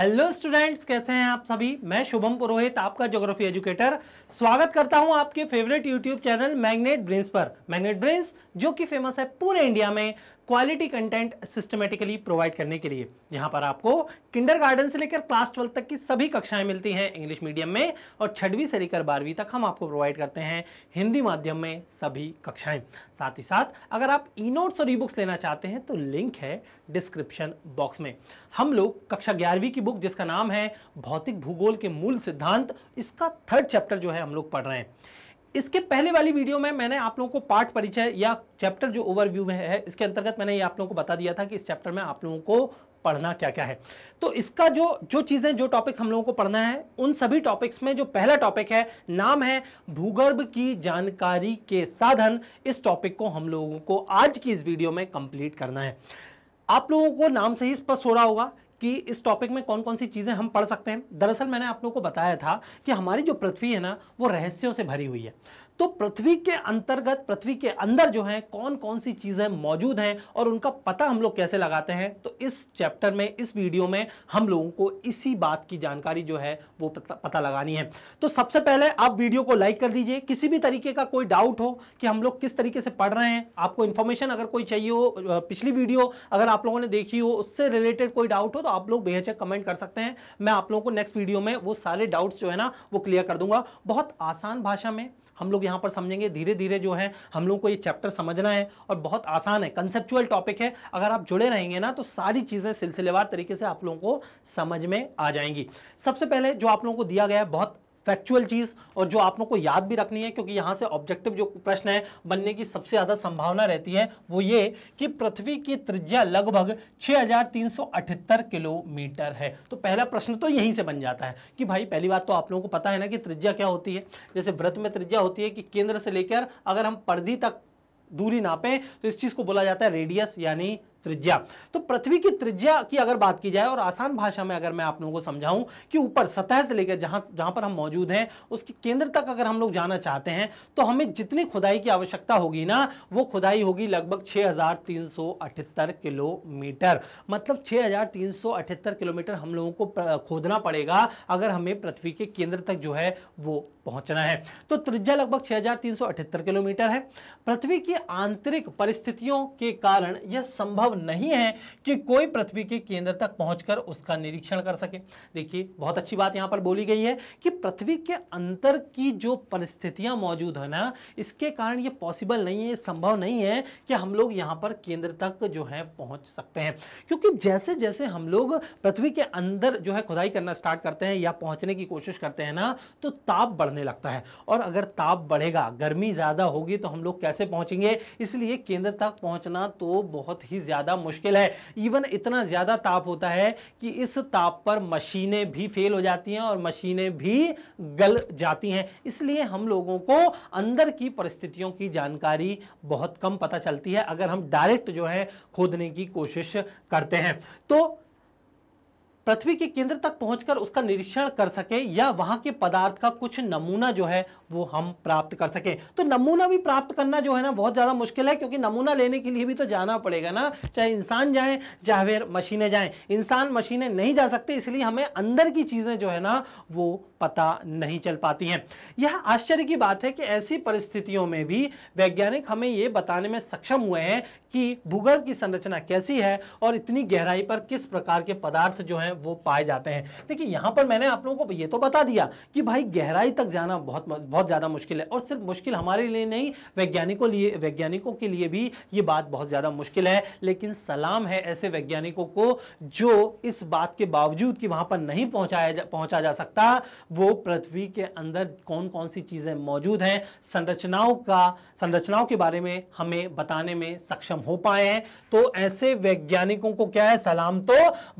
hello students कैसे हैं आप सभी मैं शुभम पुरोहित आपका ज्योग्राफी एजुकेटर स्वागत करता हूं आपके favourite YouTube channel magnet brains पर मैग्नेट ब्रिंस जो कि फेमस है पूरे इंडिया में क्वालिटी कंटेंट सिस्टमेटिकली प्रोवाइड करने के लिए यहाँ पर आपको गार्डन से लेकर क्लास ट्वेल्थ तक की सभी कक्षाएं मिलती हैं इंग्लिश मीडियम में और छठवीं से लेकर बारहवीं तक हम आपको प्रोवाइड करते हैं हिंदी माध्यम में सभी कक्षाएं साथ ही साथ अगर आप ई नोट्स और ई बुक्स लेना चाहते हैं तो लिंक है डिस्क्रिप्शन बॉक्स में हम लोग कक्षा ग्यारहवीं की बुक जिसका नाम है भौतिक भूगोल के मूल सिद्धांत इसका थर्ड चैप्टर जो है हम लोग पढ़ रहे हैं इसके पहले वाली वीडियो में मैंने आप लोगों को पाठ परिचय या चैप्टर जो ओवरव्यू में है इसके अंतर्गत मैंने ये आप लोगों को बता दिया था कि इस चैप्टर में आप लोगों को पढ़ना क्या क्या है तो इसका जो जो चीज़ें जो टॉपिक्स हम लोगों को पढ़ना है उन सभी टॉपिक्स में जो पहला टॉपिक है नाम है भूगर्भ की जानकारी के साधन इस टॉपिक को हम लोगों को आज की इस वीडियो में कंप्लीट करना है आप लोगों को नाम से ही स्पष्ट हो रहा होगा कि इस टॉपिक में कौन कौन सी चीज़ें हम पढ़ सकते हैं दरअसल मैंने आप लोग को बताया था कि हमारी जो पृथ्वी है ना वो रहस्यों से भरी हुई है तो पृथ्वी के अंतर्गत पृथ्वी के अंदर जो है कौन कौन सी चीजें मौजूद हैं और उनका पता हम लोग कैसे लगाते हैं तो इस चैप्टर में इस वीडियो में हम लोगों को इसी बात की जानकारी जो है वो पता, पता लगानी है तो सबसे पहले आप वीडियो को लाइक कर दीजिए किसी भी तरीके का कोई डाउट हो कि हम लोग किस तरीके से पढ़ रहे हैं आपको इन्फॉर्मेशन अगर कोई चाहिए हो पिछली वीडियो अगर आप लोगों ने देखी हो उससे रिलेटेड कोई डाउट हो तो आप लोग बेहचक कमेंट कर सकते हैं मैं आप लोगों को नेक्स्ट वीडियो में वो सारे डाउट्स जो है ना वो क्लियर कर दूंगा बहुत आसान भाषा में हम लोग यहाँ पर समझेंगे धीरे धीरे जो है हम लोग को ये चैप्टर समझना है और बहुत आसान है कंसेप्चुअल टॉपिक है अगर आप जुड़े रहेंगे ना तो सारी चीज़ें सिलसिलेवार तरीके से आप लोगों को समझ में आ जाएंगी सबसे पहले जो आप लोगों को दिया गया है बहुत फैक्चुअल चीज़ और जो आप लोग को याद भी रखनी है क्योंकि यहाँ से ऑब्जेक्टिव जो प्रश्न है बनने की सबसे ज़्यादा संभावना रहती है वो ये कि पृथ्वी की त्रिज्या लगभग 6378 किलोमीटर है तो पहला प्रश्न तो यहीं से बन जाता है कि भाई पहली बात तो आप लोगों को पता है ना कि त्रिज्या क्या होती है जैसे व्रत में त्रिज्या होती है कि केंद्र से लेकर अगर हम पर्दी तक दूरी नापें तो इस चीज़ को बोला जाता है रेडियस यानी त्रिज्या तो पृथ्वी की त्रिज्या की अगर बात की जाए और आसान भाषा में अगर मैं आप लोगों को समझाऊं कि ऊपर सतह से लेकर जहां जहां पर हम मौजूद हैं उसके केंद्र तक अगर हम लोग जाना चाहते हैं तो हमें जितनी खुदाई की आवश्यकता होगी ना वो खुदाई होगी लगभग छह किलोमीटर मतलब छह किलोमीटर हम लोगों को खोदना पड़ेगा अगर हमें पृथ्वी के केंद्र तक जो है वो पहुंचना है तो त्रिज्या लगभग 6378 किलोमीटर है पृथ्वी की आंतरिक परिस्थितियों के कारण यह संभव नहीं है कि कोई पृथ्वी के केंद्र तक पहुंचकर उसका निरीक्षण कर सके देखिए बहुत अच्छी बात यहां पर बोली गई है कि पृथ्वी के अंतर की जो परिस्थितियां मौजूद है ना इसके कारण यह पॉसिबल नहीं है संभव नहीं है कि हम लोग यहां पर केंद्र तक जो है पहुंच सकते हैं क्योंकि जैसे जैसे हम लोग पृथ्वी के अंदर जो है खुदाई करना स्टार्ट करते हैं या पहुंचने की कोशिश करते हैं ना तो ताप बढ़ने बढ़ने लगता है और अगर ताप बढ़ेगा गर्मी ज़्यादा होगी तो हम लोग कैसे पहुँचेंगे इसलिए केंद्र तक पहुँचना तो बहुत ही ज़्यादा मुश्किल है इवन इतना ज़्यादा ताप होता है कि इस ताप पर मशीनें भी फेल हो जाती हैं और मशीनें भी गल जाती हैं इसलिए हम लोगों को अंदर की परिस्थितियों की जानकारी बहुत कम पता चलती है अगर हम डायरेक्ट जो है खोदने की कोशिश करते हैं तो पृथ्वी के केंद्र तक पहुंचकर उसका निरीक्षण कर सके या वहां के पदार्थ का कुछ नमूना जो है वो हम प्राप्त कर सके तो नमूना भी प्राप्त करना जो है ना बहुत ज्यादा मुश्किल है क्योंकि नमूना लेने के लिए भी तो जाना पड़ेगा ना चाहे इंसान जाए चाहे फिर मशीनें जाए इंसान मशीनें नहीं जा सकते इसलिए हमें अंदर की चीजें जो है ना वो पता नहीं चल पाती हैं यह आश्चर्य की बात है कि ऐसी परिस्थितियों में भी वैज्ञानिक हमें ये बताने में सक्षम हुए हैं कि भूगर्भ की संरचना कैसी है और इतनी गहराई पर किस प्रकार के पदार्थ जो हैं वो पाए जाते हैं देखिए यहाँ पर मैंने आप लोगों को ये तो बता दिया कि भाई गहराई तक जाना बहुत बहुत ज़्यादा मुश्किल है और सिर्फ मुश्किल हमारे लिए नहीं वैज्ञानिकों लिए वैज्ञानिकों के लिए भी ये बात बहुत ज़्यादा मुश्किल है लेकिन सलाम है ऐसे वैज्ञानिकों को जो इस बात के बावजूद कि वहाँ पर नहीं पहुँचाया जा पहुँचा जा सकता वो पृथ्वी के अंदर कौन कौन सी चीज़ें मौजूद हैं संरचनाओं का संरचनाओं के बारे में हमें बताने में सक्षम हो पाए हैं तो ऐसे वैज्ञानिकों को क्या है सलाम तो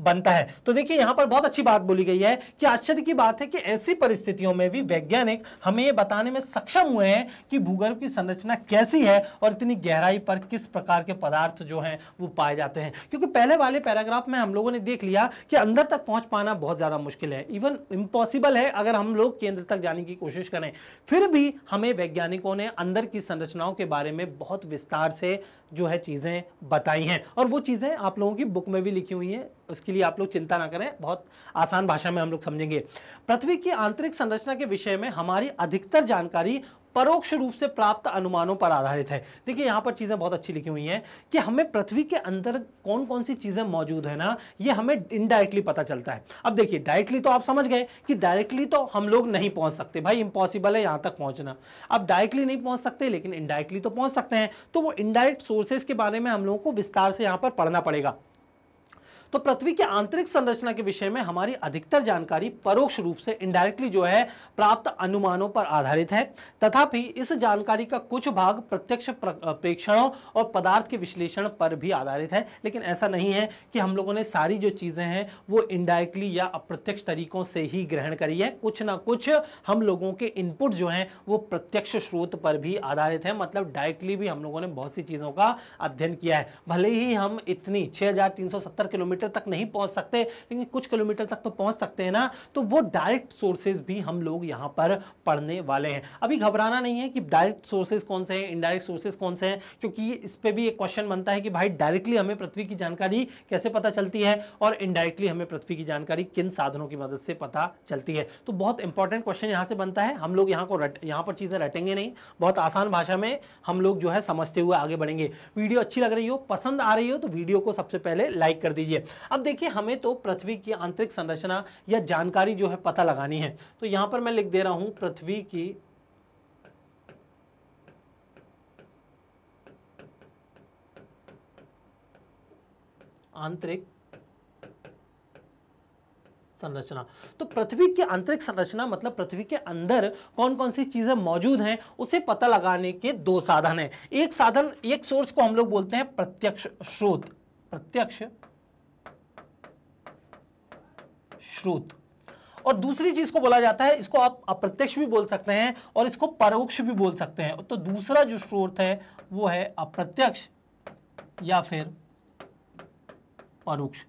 बनता है तो देखिए यहां पर बहुत अच्छी बात बोली गई है कि आश्चर्य की बात है कि ऐसी परिस्थितियों में भी वैज्ञानिक हमें यह बताने में सक्षम हुए हैं कि भूगर्भ की संरचना कैसी है और इतनी गहराई पर किस प्रकार के पदार्थ जो हैं वो पाए जाते हैं क्योंकि पहले वाले पैराग्राफ में हम लोगों ने देख लिया कि अंदर तक पहुंच पाना बहुत ज़्यादा मुश्किल है इवन इम्पॉसिबल है अगर हम लोग केंद्र तक जाने की कोशिश करें फिर भी हमें वैज्ञानिकों ने अंदर की संरचनाओं के बारे में बहुत विस्तार से जो है चीज़ें बताई हैं और वो चीज़ें आप लोगों की बुक में भी लिखी हुई हैं उसके लिए आप लोग चिंता ना करें बहुत आसान भाषा में हम लोग समझेंगे पृथ्वी की आंतरिक संरचना के विषय में हमारी अधिकतर जानकारी परोक्ष रूप से प्राप्त अनुमानों पर आधारित है देखिए यहाँ पर चीज़ें बहुत अच्छी लिखी हुई हैं कि हमें पृथ्वी के अंदर कौन कौन सी चीज़ें मौजूद है ना ये हमें इनडायरेक्टली पता चलता है अब देखिए डायरेक्टली तो आप समझ गए कि डायरेक्टली तो हम लोग नहीं पहुँच सकते भाई इंपॉसिबल है यहाँ तक पहुँचना अब डायरेक्टली नहीं पहुँच सकते लेकिन इनडायरेक्टली तो पहुँच सकते हैं तो वो इनडायरेक्ट सोर्सेज के बारे में हम लोगों को विस्तार से यहाँ पर पढ़ना पड़ेगा तो पृथ्वी के आंतरिक संरचना के विषय में हमारी अधिकतर जानकारी परोक्ष रूप से इनडायरेक्टली जो है प्राप्त अनुमानों पर आधारित है तथापि इस जानकारी का कुछ भाग प्रत्यक्ष प्रेक्षणों और पदार्थ के विश्लेषण पर भी आधारित है लेकिन ऐसा नहीं है कि हम लोगों ने सारी जो चीज़ें हैं वो इनडायरेक्टली या अप्रत्यक्ष तरीकों से ही ग्रहण करी है कुछ ना कुछ हम लोगों के इनपुट जो है वो प्रत्यक्ष स्रोत पर भी आधारित है मतलब डायरेक्टली भी हम लोगों ने बहुत सी चीज़ों का अध्ययन किया है भले ही हम इतनी सत्तर किलोमीटर किलोमीटर तक नहीं पहुंच सकते लेकिन कुछ किलोमीटर तक तो पहुंच सकते हैं ना तो वो डायरेक्ट सोर्सेज भी हम लोग यहाँ पर पढ़ने वाले हैं अभी घबराना नहीं है कि डायरेक्ट सोर्सेज कौन से हैं इनडायरेक्ट सोर्सेज कौन से हैं क्योंकि इस पर भी एक क्वेश्चन बनता है कि भाई डायरेक्टली हमें पृथ्वी की जानकारी कैसे पता चलती है और इनडायरेक्टली हमें पृथ्वी की जानकारी किन साधनों की मदद से पता चलती है तो बहुत इंपॉर्टेंट क्वेश्चन यहाँ से बनता है हम लोग यहाँ को रट यहाँ पर चीज़ें रटेंगे नहीं बहुत आसान भाषा में हम लोग जो है समझते हुए आगे बढ़ेंगे वीडियो अच्छी लग रही हो पसंद आ रही हो तो वीडियो को सबसे पहले लाइक कर दीजिए अब देखिए हमें तो पृथ्वी की आंतरिक संरचना या जानकारी जो है पता लगानी है तो यहां पर मैं लिख दे रहा हूं पृथ्वी की आंतरिक संरचना तो पृथ्वी की आंतरिक संरचना मतलब पृथ्वी के अंदर कौन कौन सी चीजें मौजूद हैं उसे पता लगाने के दो साधन हैं एक साधन एक सोर्स को हम लोग बोलते हैं प्रत्यक्ष स्रोत प्रत्यक्ष श्रुत और दूसरी चीज को बोला जाता है इसको आप अप्रत्यक्ष भी बोल सकते हैं और इसको परोक्ष भी बोल सकते हैं तो दूसरा जो स्रोत है वो है अप्रत्यक्ष या फिर परोक्ष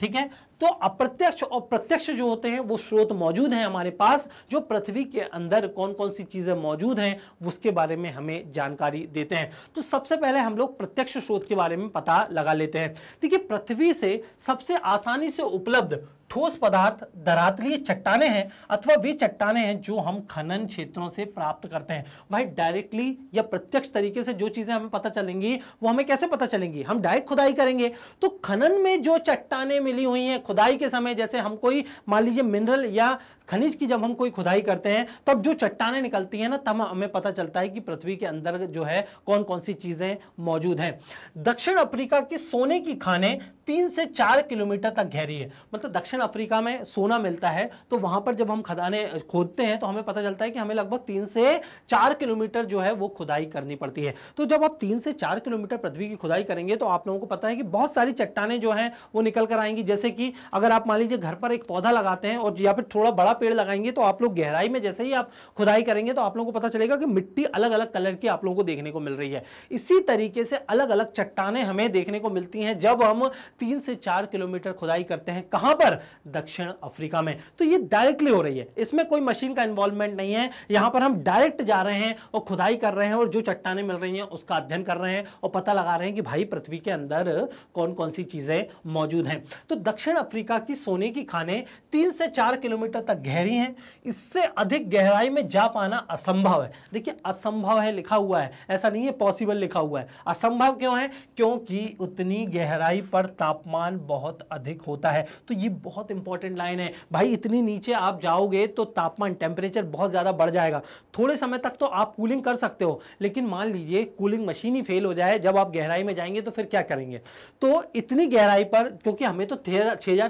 ठीक है तो अप्रत्यक्ष और प्रत्यक्ष जो होते हैं वो स्रोत मौजूद हैं हमारे पास जो पृथ्वी के अंदर कौन कौन सी चीज़ें मौजूद हैं उसके बारे में हमें जानकारी देते हैं तो सबसे पहले हम लोग प्रत्यक्ष स्रोत के बारे में पता लगा लेते हैं देखिए पृथ्वी से सबसे आसानी से उपलब्ध ठोस पदार्थ धरातलीय चट्टाने हैं अथवा वे चट्टाने हैं जो हम खनन क्षेत्रों से प्राप्त करते हैं भाई डायरेक्टली या प्रत्यक्ष तरीके से जो चीज़ें हमें पता चलेंगी वो हमें कैसे पता चलेंगी हम डायरेक्ट खुदाई करेंगे तो खनन में जो चट्टाने मिली हुई हैं खुदाई के समय जैसे हम कोई मान लीजिए मिनरल या खनिज की जब हम कोई खुदाई करते हैं तब जो चट्टाने निकलती हैं ना तब हमें पता चलता है कि पृथ्वी के अंदर जो है कौन कौन सी चीज़ें मौजूद हैं दक्षिण अफ्रीका की सोने की खाने तीन से चार किलोमीटर तक गहरी है मतलब दक्षिण अफ्रीका में सोना मिलता है तो वहां पर जब हम खदाने खोदते हैं तो हमें पता चलता है कि हमें लगभग तीन से चार किलोमीटर जो है वो खुदाई करनी पड़ती है तो जब आप तीन से चार किलोमीटर पृथ्वी की खुदाई करेंगे तो आप लोगों को पता है कि बहुत सारी चट्टाने जो हैं वो निकल कर आएंगी जैसे कि अगर आप मान लीजिए घर पर एक पौधा लगाते हैं और या फिर थोड़ा बड़ा पेड़ लगाएंगे तो आप लोग गहराई में जैसे ही आप खुदाई करेंगे तो आप लोगों को पता चलेगा कि मिट्टी अलग अलग कलर की आप लोगों को देखने को मिल रही है इसी तरीके से अलग अलग चट्टाने हमें देखने को मिलती हैं जब हम तीन से चार किलोमीटर खुदाई करते हैं कहां पर दक्षिण अफ्रीका में तो ये डायरेक्टली हो रही है इसमें कोई मशीन का इन्वॉल्वमेंट नहीं है यहां पर हम डायरेक्ट जा रहे हैं और खुदाई कर रहे हैं और जो चट्टाने मिल रही हैं उसका अध्ययन कर रहे हैं और पता लगा रहे हैं कि भाई पृथ्वी के अंदर कौन कौन सी चीज़ें मौजूद हैं तो दक्षिण अफ्रीका की सोने की खाने तीन से चार किलोमीटर तक गहरी हैं इससे अधिक गहराई में जा पाना असंभव है देखिए असंभव है लिखा हुआ है ऐसा नहीं है पॉसिबल लिखा हुआ है असंभव क्यों है क्योंकि उतनी गहराई पर तापमान बहुत अधिक होता है तो ये बहुत इंपॉर्टेंट लाइन है भाई इतनी नीचे आप जाओगे तो तापमान टेम्परेचर बहुत ज़्यादा बढ़ जाएगा थोड़े समय तक तो आप कूलिंग कर सकते हो लेकिन मान लीजिए कूलिंग मशीन ही फेल हो जाए जब आप गहराई में जाएंगे तो फिर क्या करेंगे तो इतनी गहराई पर क्योंकि हमें तो छः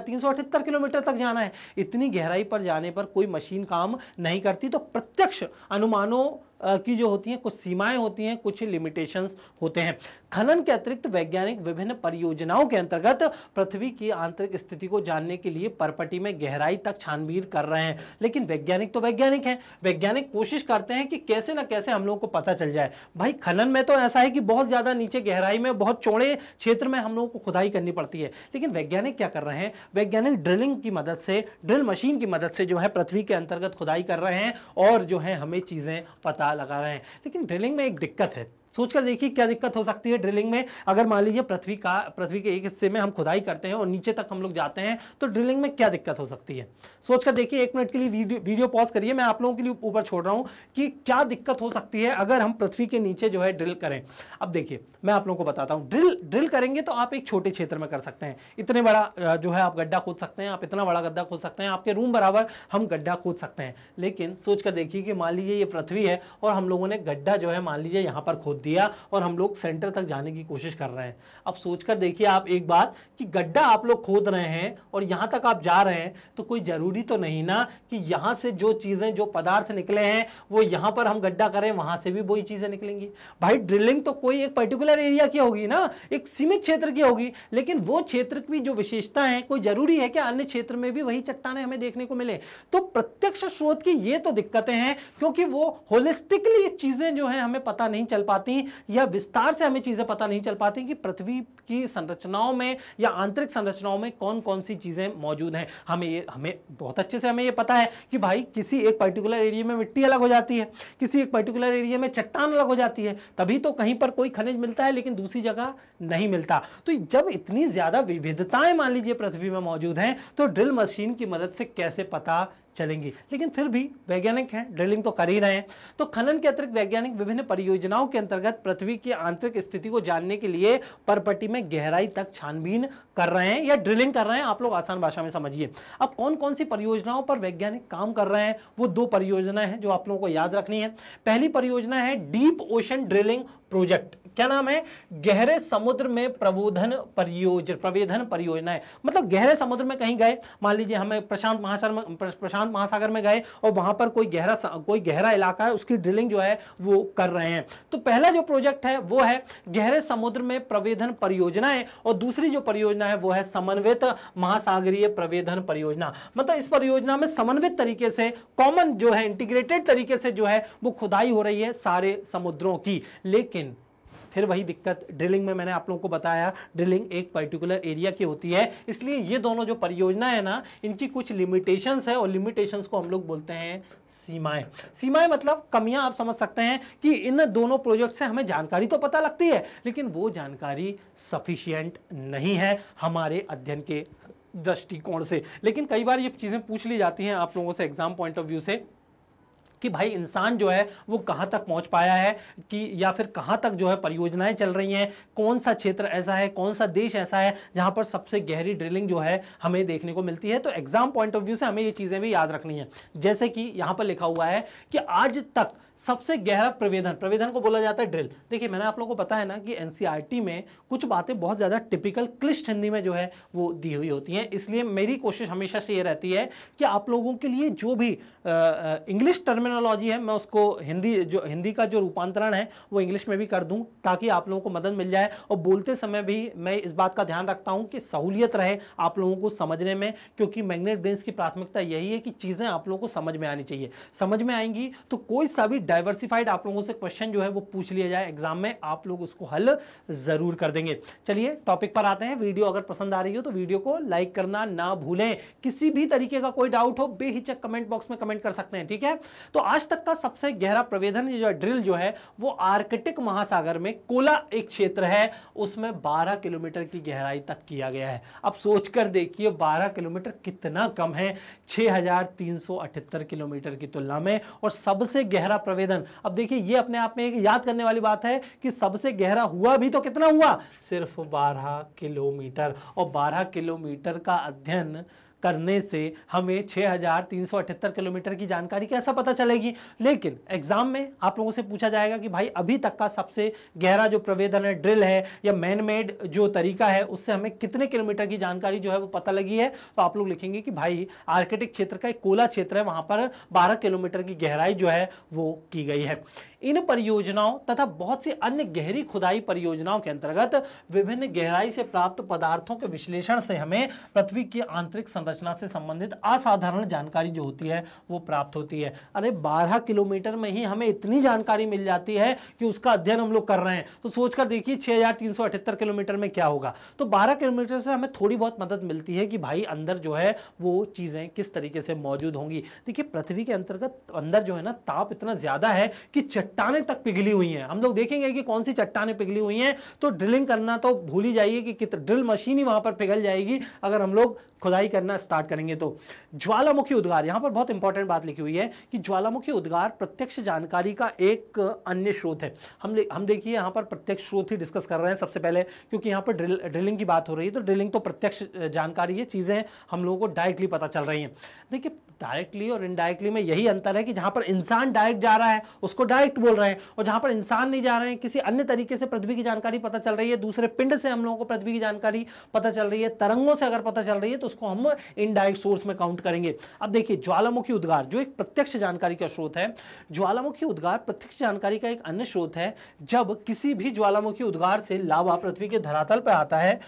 किलोमीटर तक जाना है इतनी गहराई पर जाने पर कोई मशीन काम नहीं करती तो प्रत्यक्ष अनुमानों की जो होती हैं कुछ सीमाएं होती हैं कुछ लिमिटेशंस होते हैं खनन के अतिरिक्त वैज्ञानिक विभिन्न परियोजनाओं के अंतर्गत पृथ्वी की आंतरिक स्थिति को जानने के लिए परपटी में गहराई तक छानबीन कर रहे हैं लेकिन वैज्ञानिक तो वैज्ञानिक हैं वैज्ञानिक कोशिश करते हैं कि कैसे ना कैसे हम लोगों को पता चल जाए भाई खनन में तो ऐसा है कि बहुत ज़्यादा नीचे गहराई में बहुत चौड़े क्षेत्र में हम लोगों को खुदाई करनी पड़ती है लेकिन वैज्ञानिक क्या कर रहे हैं वैज्ञानिक ड्रिलिंग की मदद से ड्रिल मशीन की मदद से जो है पृथ्वी के अंतर्गत खुदाई कर रहे हैं और जो है हमें चीज़ें पता लगा रहे हैं लेकिन ड्रिलिंग में एक दिक्कत है सोचकर देखिए क्या दिक्कत हो सकती है ड्रिलिंग में अगर मान लीजिए पृथ्वी का पृथ्वी के एक हिस्से में हम खुदाई करते हैं और नीचे तक हम लोग जाते हैं तो ड्रिलिंग में क्या दिक्कत हो सकती है सोचकर देखिए एक मिनट के लिए वीडियो वीडियो पॉज करिए मैं आप लोगों के लिए ऊपर छोड़ रहा हूँ कि क्या दिक्कत हो सकती है अगर हम पृथ्वी के नीचे जो है ड्रिल करें अब देखिए मैं आप लोगों को बताता हूँ ड्रिल ड्रिल करेंगे तो आप एक छोटे क्षेत्र में कर सकते हैं इतने बड़ा जो है आप गड्ढा खोद सकते हैं आप इतना बड़ा गड्ढा खोद सकते हैं आपके रूम बराबर हम गड्ढा खोद सकते हैं लेकिन सोचकर देखिए कि मान लीजिए ये पृथ्वी है और हम लोगों ने गड्ढा जो है मान लीजिए यहाँ पर खोद दिया और हम लोग सेंटर तक जाने की कोशिश कर रहे हैं अब सोचकर देखिए आप एक बात कि गड्ढा आप लोग खोद रहे हैं और यहाँ तक आप जा रहे हैं तो कोई ज़रूरी तो नहीं ना कि यहाँ से जो चीज़ें जो पदार्थ निकले हैं वो यहाँ पर हम गड्ढा करें वहाँ से भी वही चीज़ें निकलेंगी भाई ड्रिलिंग तो कोई एक पर्टिकुलर एरिया की होगी ना एक सीमित क्षेत्र की होगी लेकिन वो क्षेत्र की जो विशेषता है कोई ज़रूरी है कि अन्य क्षेत्र में भी वही चट्टाने हमें देखने को मिले तो प्रत्यक्ष स्रोत की ये तो दिक्कतें हैं क्योंकि वो होलिस्टिकली चीज़ें जो हैं हमें पता नहीं चल पाती पाती या विस्तार से हमें चीज़ें पता नहीं चल पाती कि पृथ्वी की संरचनाओं में या आंतरिक संरचनाओं में कौन कौन सी चीज़ें मौजूद हैं हमें ये हमें बहुत अच्छे से हमें ये पता है कि भाई किसी एक पर्टिकुलर एरिया में मिट्टी अलग हो जाती है किसी एक पर्टिकुलर एरिया में चट्टान अलग हो जाती है तभी तो कहीं पर कोई खनिज मिलता है लेकिन दूसरी जगह नहीं मिलता तो जब इतनी ज़्यादा विविधताएं मान लीजिए पृथ्वी में मौजूद हैं तो ड्रिल मशीन की मदद से कैसे पता चलेंगी लेकिन फिर भी वैज्ञानिक हैं ड्रिलिंग तो कर ही रहे हैं तो खनन के अतिरिक्त वैज्ञानिक विभिन्न परियोजनाओं के अंतर्गत पृथ्वी की आंतरिक स्थिति को जानने के लिए परपट्टी में गहराई तक छानबीन कर रहे हैं या ड्रिलिंग कर रहे हैं आप लोग आसान भाषा में समझिए अब कौन कौन सी परियोजनाओं पर वैज्ञानिक काम कर रहे हैं वो दो परियोजना है जो आप लोगों को याद रखनी है पहली परियोजना है डीप ओशन ड्रिलिंग प्रोजेक्ट क्या नाम है गहरे समुद्र में प्रबोधन परियोजना प्रवेधन परियोजना है मतलब गहरे समुद्र में कहीं गए मान लीजिए हमें प्रशांत महासागर में प्रशांत महासागर में गए और वहां पर कोई गहरा कोई गहरा इलाका है उसकी ड्रिलिंग जो है वो कर रहे हैं तो पहला जो प्रोजेक्ट है वो है गहरे समुद्र में प्रवेधन परियोजना है और दूसरी जो परियोजना है वो है समन्वित महासागरीय प्रवेधन परियोजना मतलब इस परियोजना में समन्वित तरीके से कॉमन जो है इंटीग्रेटेड तरीके से जो है वो खुदाई हो रही है सारे समुद्रों की लेकिन फिर वही दिक्कत ड्रिलिंग में मैंने आप लोगों को बताया ड्रिलिंग एक पर्टिकुलर एरिया की होती है इसलिए ये दोनों जो परियोजना है ना इनकी कुछ लिमिटेशंस है और लिमिटेशंस को हम लोग बोलते हैं सीमाएं सीमाएं मतलब कमियां आप समझ सकते हैं कि इन दोनों प्रोजेक्ट से हमें जानकारी तो पता लगती है लेकिन वो जानकारी सफिशियंट नहीं है हमारे अध्ययन के दृष्टिकोण से लेकिन कई बार ये चीज़ें पूछ ली जाती हैं आप लोगों से एग्जाम पॉइंट ऑफ व्यू से कि भाई इंसान जो है वो कहाँ तक पहुँच पाया है कि या फिर कहाँ तक जो है परियोजनाएं चल रही हैं कौन सा क्षेत्र ऐसा है कौन सा देश ऐसा है जहाँ पर सबसे गहरी ड्रिलिंग जो है हमें देखने को मिलती है तो एग्जाम पॉइंट ऑफ व्यू से हमें ये चीज़ें भी याद रखनी है जैसे कि यहाँ पर लिखा हुआ है कि आज तक सबसे गहरा प्रवेदन प्रवेदन को बोला जाता है ड्रिल देखिए मैंने आप लोगों को पता है ना कि एनसीईआरटी e में कुछ बातें बहुत ज़्यादा टिपिकल क्लिष्ट हिंदी में जो है वो दी हुई होती हैं इसलिए मेरी कोशिश हमेशा से ये रहती है कि आप लोगों के लिए जो भी इंग्लिश टर्म टर्मिनोलॉजी है मैं उसको हिंदी जो हिंदी का जो रूपांतरण है वो इंग्लिश में भी कर दूं ताकि आप लोगों को मदद मिल जाए और बोलते समय भी मैं इस बात का ध्यान रखता हूं कि सहूलियत रहे आप लोगों को समझने में क्योंकि मैग्नेट ब्रेन्स की प्राथमिकता यही है कि चीज़ें आप लोगों को समझ में आनी चाहिए समझ में आएंगी तो कोई सा भी डाइवर्सिफाइड आप लोगों से क्वेश्चन जो है वो पूछ लिया जाए एग्जाम में आप लोग उसको हल ज़रूर कर देंगे चलिए टॉपिक पर आते हैं वीडियो अगर पसंद आ रही हो तो वीडियो को लाइक करना ना भूलें किसी भी तरीके का कोई डाउट हो बेहिचक कमेंट बॉक्स में कमेंट कर सकते हैं ठीक है तो तो आज तक का सबसे गहरा प्रवेदन या ड्रिल जो है वो आर्कटिक महासागर में कोला एक क्षेत्र है उसमें 12 किलोमीटर की गहराई तक किया गया है अब सोचकर देखिए 12 किलोमीटर कितना कम है 6378 किलोमीटर की तुलना में और सबसे गहरा प्रवेदन अब देखिए ये अपने आप में एक याद करने वाली बात है कि सबसे गहरा हुआ भी तो कितना हुआ सिर्फ 12 किलोमीटर और 12 किलोमीटर का अध्ययन करने से हमें 6,378 किलोमीटर की जानकारी कैसा पता चलेगी लेकिन एग्जाम में आप लोगों से पूछा जाएगा कि भाई अभी तक का सबसे गहरा जो प्रवेदन है ड्रिल है या मैन मेड जो तरीका है उससे हमें कितने किलोमीटर की जानकारी जो है वो पता लगी है तो आप लोग लिखेंगे कि भाई आर्किटिक क्षेत्र का एक कोला क्षेत्र है वहाँ पर बारह किलोमीटर की गहराई जो है वो की गई है इन परियोजनाओं तथा बहुत सी अन्य गहरी खुदाई परियोजनाओं के अंतर्गत विभिन्न गहराई से प्राप्त पदार्थों के विश्लेषण से हमें पृथ्वी की आंतरिक संरचना से संबंधित असाधारण जानकारी जो होती है वो प्राप्त होती है अरे बारह किलोमीटर में ही हमें इतनी जानकारी मिल जाती है कि उसका अध्ययन हम लोग कर रहे हैं तो सोचकर देखिए अठहत्तर किलोमीटर में क्या होगा तो बारह किलोमीटर से हमें थोड़ी बहुत मदद मिलती है कि भाई अंदर जो है वो चीज़ें किस तरीके से मौजूद होंगी देखिए पृथ्वी के अंतर्गत अंदर जो है ना ताप इतना ज़्यादा है कि चट्टाने तक पिघली हुई हैं हम लोग देखेंगे कि कौन सी चट्टाने पिघली हुई हैं तो ड्रिलिंग करना तो भूल ही जाइए कि, ड्रिल मशीन ही वहां पर पिघल जाएगी अगर हम लोग खुदाई करना स्टार्ट करेंगे तो ज्वालामुखी उद्गार यहाँ पर बहुत इंपॉर्टेंट बात लिखी हुई है कि ज्वालामुखी उद्गार प्रत्यक्ष जानकारी का एक अन्य स्रोत है हम हम देखिए यहाँ पर प्रत्यक्ष स्रोत ही डिस्कस कर रहे हैं सबसे पहले क्योंकि यहाँ पर ड्रिल ड्रिलिंग की बात हो रही है तो ड्रिलिंग तो प्रत्यक्ष जानकारी है चीज़ें हम लोगों को डायरेक्टली पता चल रही हैं देखिए डायरेक्टली और इनडायरेक्टली में यही अंतर है कि जहां पर इंसान डायरेक्ट जा रहा है उसको डायरेक्ट बोल रहे हैं और जहां पर इंसान नहीं जा रहे हैं किसी अन्य तरीके से पृथ्वी की जानकारी पता चल रही है दूसरे पिंड से हम लोगों को पृथ्वी की जानकारी पता चल रही है तरंगों से अगर पता चल रही है तो उसको हम इनडायरेक्ट सोर्स में काउंट करेंगे अब देखिए ज्वालामुखी उद्गार जो एक प्रत्यक्ष जानकारी का स्रोत है ज्वालामुखी उद्गार प्रत्यक्ष जानकारी का एक अन्य स्रोत है जब किसी भी ज्वालामुखी उद्गार से लावा पृथ्वी के धरातल पर आता है